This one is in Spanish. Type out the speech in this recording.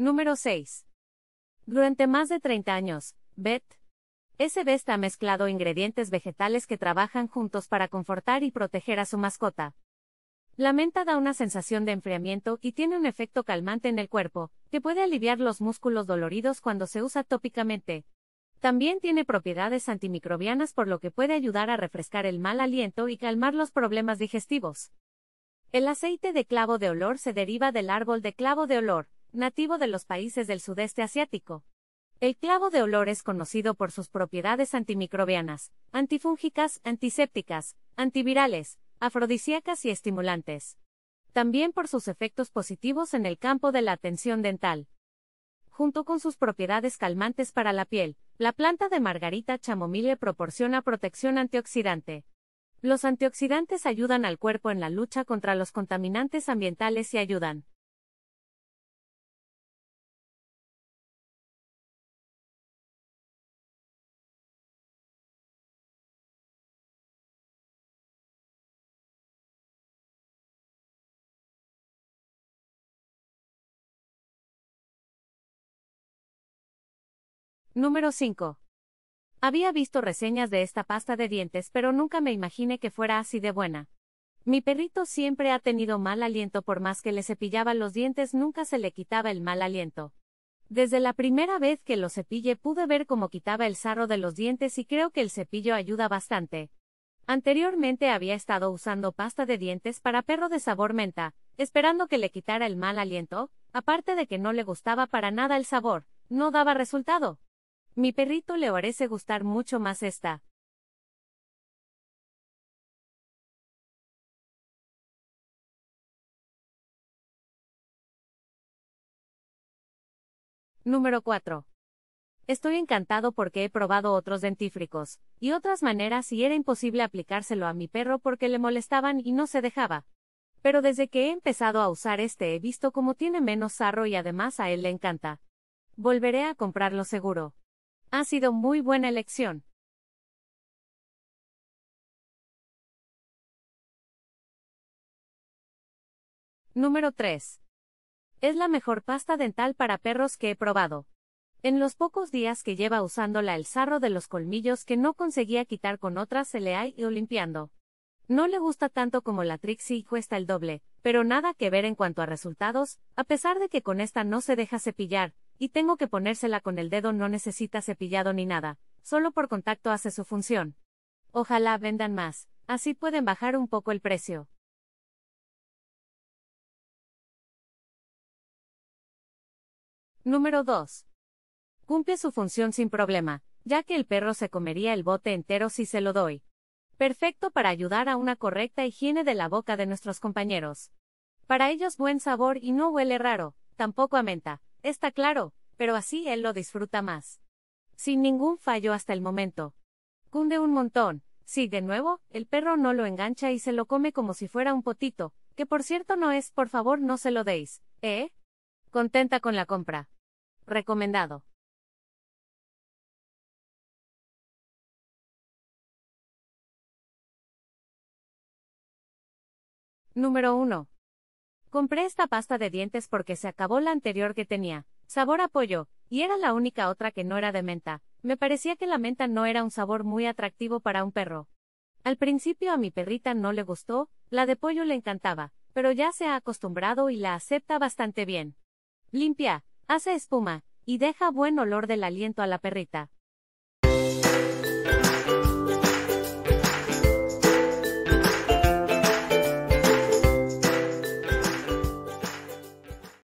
Número 6. Durante más de 30 años, BET SB ha mezclado ingredientes vegetales que trabajan juntos para confortar y proteger a su mascota. La menta da una sensación de enfriamiento y tiene un efecto calmante en el cuerpo, que puede aliviar los músculos doloridos cuando se usa tópicamente. También tiene propiedades antimicrobianas por lo que puede ayudar a refrescar el mal aliento y calmar los problemas digestivos. El aceite de clavo de olor se deriva del árbol de clavo de olor, nativo de los países del sudeste asiático. El clavo de olor es conocido por sus propiedades antimicrobianas, antifúngicas, antisépticas, antivirales, afrodisíacas y estimulantes. También por sus efectos positivos en el campo de la atención dental. Junto con sus propiedades calmantes para la piel, la planta de margarita chamomile proporciona protección antioxidante. Los antioxidantes ayudan al cuerpo en la lucha contra los contaminantes ambientales y ayudan Número 5. Había visto reseñas de esta pasta de dientes, pero nunca me imaginé que fuera así de buena. Mi perrito siempre ha tenido mal aliento por más que le cepillaba los dientes, nunca se le quitaba el mal aliento. Desde la primera vez que lo cepille pude ver cómo quitaba el sarro de los dientes y creo que el cepillo ayuda bastante. Anteriormente había estado usando pasta de dientes para perro de sabor menta, esperando que le quitara el mal aliento, aparte de que no le gustaba para nada el sabor, no daba resultado. Mi perrito le parece gustar mucho más esta. Número 4. Estoy encantado porque he probado otros dentífricos y otras maneras y era imposible aplicárselo a mi perro porque le molestaban y no se dejaba. Pero desde que he empezado a usar este he visto como tiene menos sarro y además a él le encanta. Volveré a comprarlo seguro. Ha sido muy buena elección. Número 3. Es la mejor pasta dental para perros que he probado. En los pocos días que lleva usándola el sarro de los colmillos que no conseguía quitar con otras se le ha ido limpiando. No le gusta tanto como la Trixie y cuesta el doble, pero nada que ver en cuanto a resultados, a pesar de que con esta no se deja cepillar, y tengo que ponérsela con el dedo, no necesita cepillado ni nada, solo por contacto hace su función. Ojalá vendan más, así pueden bajar un poco el precio. Número 2. Cumple su función sin problema, ya que el perro se comería el bote entero si se lo doy. Perfecto para ayudar a una correcta higiene de la boca de nuestros compañeros. Para ellos buen sabor y no huele raro, tampoco a menta. Está claro, pero así él lo disfruta más. Sin ningún fallo hasta el momento. Cunde un montón. Si sí, de nuevo, el perro no lo engancha y se lo come como si fuera un potito, que por cierto no es, por favor no se lo deis, ¿eh? Contenta con la compra. Recomendado. Número 1. Compré esta pasta de dientes porque se acabó la anterior que tenía, sabor a pollo, y era la única otra que no era de menta. Me parecía que la menta no era un sabor muy atractivo para un perro. Al principio a mi perrita no le gustó, la de pollo le encantaba, pero ya se ha acostumbrado y la acepta bastante bien. Limpia, hace espuma, y deja buen olor del aliento a la perrita.